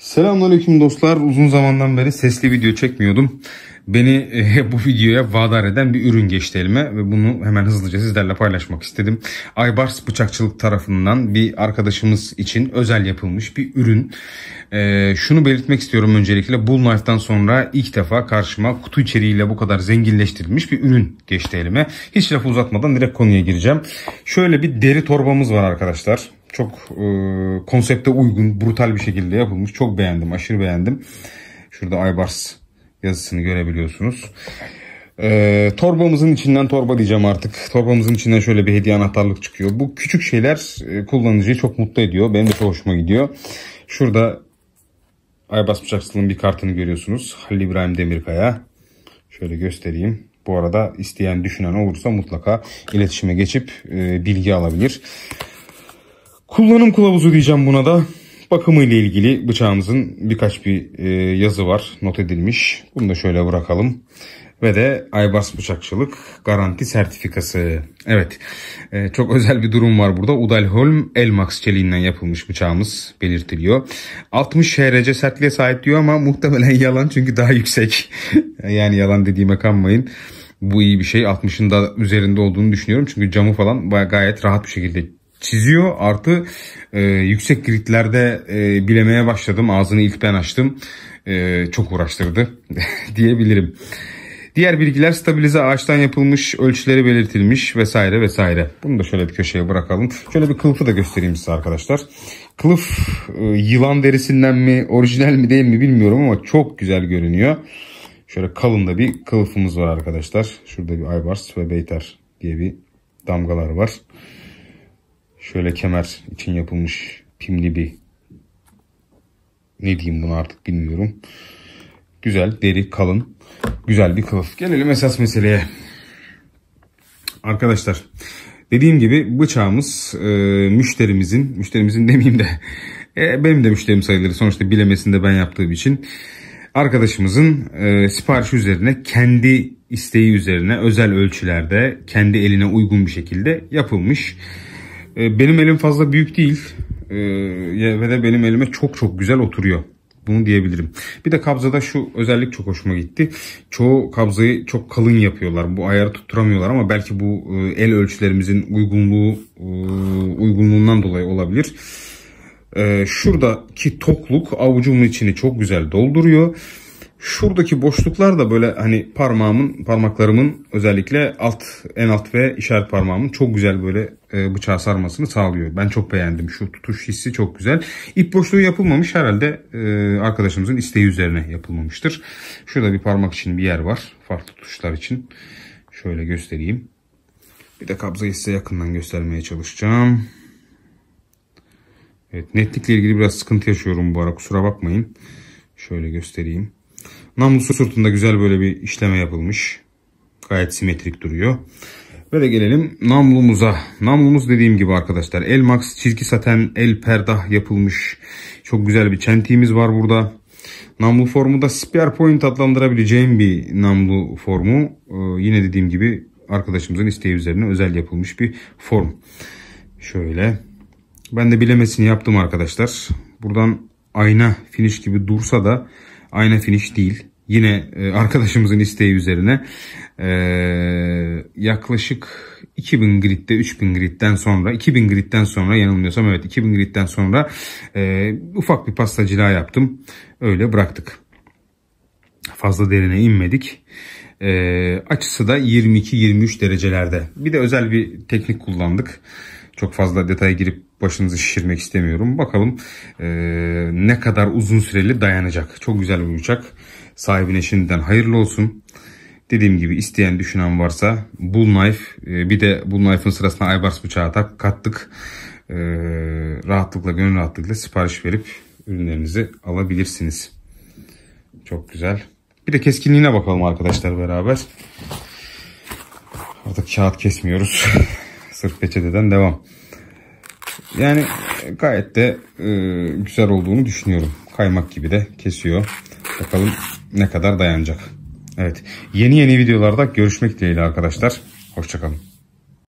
Selamünaleyküm dostlar. Uzun zamandan beri sesli video çekmiyordum. Beni e, bu videoya vadar eden bir ürün geçti elime ve bunu hemen hızlıca sizlerle paylaşmak istedim. Aybars Bıçakçılık tarafından bir arkadaşımız için özel yapılmış bir ürün. E, şunu belirtmek istiyorum öncelikle Bull Knife'dan sonra ilk defa karşıma kutu içeriğiyle bu kadar zenginleştirilmiş bir ürün geçti elime. Hiç lafı uzatmadan direkt konuya gireceğim. Şöyle bir deri torbamız var arkadaşlar. Çok e, konsepte uygun, brutal bir şekilde yapılmış. Çok beğendim, aşırı beğendim. Şurada Aybars yazısını görebiliyorsunuz. E, torbamızın içinden torba diyeceğim artık. Torbamızın içinden şöyle bir hediye anahtarlık çıkıyor. Bu küçük şeyler e, kullanıcıyı çok mutlu ediyor. Benim de çok hoşuma gidiyor. Şurada Aybars Bıçaksızlı'nın bir kartını görüyorsunuz. Halil İbrahim Demirkaya. Şöyle göstereyim. Bu arada isteyen düşünen olursa mutlaka iletişime geçip e, bilgi alabilir. Kullanım kılavuzu diyeceğim buna da. Bakımı ile ilgili bıçağımızın birkaç bir e, yazı var not edilmiş. Bunu da şöyle bırakalım. Ve de Aybars Bıçakçılık Garanti Sertifikası. Evet e, çok özel bir durum var burada. Udalholm Elmax çeliğinden yapılmış bıçağımız belirtiliyor. 60 HRC sertliğe sahip diyor ama muhtemelen yalan çünkü daha yüksek. yani yalan dediğime kanmayın bu iyi bir şey. 60'ın da üzerinde olduğunu düşünüyorum. Çünkü camı falan gayet rahat bir şekilde çiziyor. Artı e, yüksek gritlerde e, bilemeye başladım. Ağzını ilk ben açtım. E, çok uğraştırdı diyebilirim. Diğer bilgiler stabilize ağaçtan yapılmış, ölçüleri belirtilmiş vesaire vesaire. Bunu da şöyle bir köşeye bırakalım. Şöyle bir kılıfı da göstereyim size arkadaşlar. Kılıf e, yılan derisinden mi, orijinal mi değil mi bilmiyorum ama çok güzel görünüyor. Şöyle kalın da bir kılıfımız var arkadaşlar. Şurada bir Aybars ve Beyter diye bir damgalar var. Şöyle kemer için yapılmış pimli bir ne diyeyim bunu artık bilmiyorum. Güzel, deri, kalın. Güzel bir kılıf. Gelelim esas meseleye. Arkadaşlar dediğim gibi bıçağımız e, müşterimizin, müşterimizin demeyeyim de e, benim de müşterim sayılır. Sonuçta bilemesinde ben yaptığım için arkadaşımızın e, siparişi üzerine kendi isteği üzerine özel ölçülerde kendi eline uygun bir şekilde yapılmış. Ee, benim elim fazla büyük değil ee, ve de benim elime çok çok güzel oturuyor. Bunu diyebilirim. Bir de kabzada şu özellik çok hoşuma gitti. Çoğu kabzayı çok kalın yapıyorlar. Bu ayarı tutturamıyorlar ama belki bu e, el ölçülerimizin uygunluğu e, uygunluğundan dolayı olabilir. Ee, şuradaki tokluk avucumun içini çok güzel dolduruyor. Şuradaki boşluklar da böyle hani parmağımın, parmaklarımın özellikle alt, en alt ve işaret parmağımın çok güzel böyle e, bıçağı sarmasını sağlıyor. Ben çok beğendim. Şu tutuş hissi çok güzel. İp boşluğu yapılmamış herhalde e, arkadaşımızın isteği üzerine yapılmamıştır. Şurada bir parmak için bir yer var. Farklı tutuşlar için. Şöyle göstereyim. Bir de kabzayı size yakından göstermeye çalışacağım. Evet netlikle ilgili biraz sıkıntı yaşıyorum bu ara kusura bakmayın. Şöyle göstereyim. Namlusu sırtında güzel böyle bir işleme yapılmış. Gayet simetrik duruyor. Ve de gelelim namlumuza. Namlumuz dediğim gibi arkadaşlar Elmax çizgi saten el perdah yapılmış. Çok güzel bir çentiğimiz var burada. Namlu formu da spear point adlandırabileceğim bir namlu formu. Ee, yine dediğim gibi arkadaşımızın isteği üzerine özel yapılmış bir form. Şöyle. Ben de bilemesini yaptım arkadaşlar. Buradan ayna finish gibi dursa da ayna finish değil. Yine e, arkadaşımızın isteği üzerine e, yaklaşık 2000 gridde 3000 gridden sonra 2000 gridden sonra yanılmıyorsam evet 2000 gridden sonra e, ufak bir pastacılığa yaptım. Öyle bıraktık. Fazla derine inmedik. E, açısı da 22-23 derecelerde. Bir de özel bir teknik kullandık. Çok fazla detaya girip başınızı şişirmek istemiyorum. Bakalım e, ne kadar uzun süreli dayanacak. Çok güzel bir uçak. Sahibine şimdiden hayırlı olsun. Dediğim gibi isteyen düşünen varsa Bull Knife e, bir de Bull Knife'ın sırasına Aybars bıçağı tak, kattık. E, rahatlıkla gönül rahatlıkla sipariş verip ürünlerinizi alabilirsiniz. Çok güzel. Bir de keskinliğine bakalım arkadaşlar beraber. Artık kağıt kesmiyoruz. Sırf peçeteden devam. Yani gayet de e, güzel olduğunu düşünüyorum. Kaymak gibi de kesiyor. Bakalım ne kadar dayanacak. Evet. Yeni yeni videolarda görüşmek dileğiyle arkadaşlar. Hoşçakalın.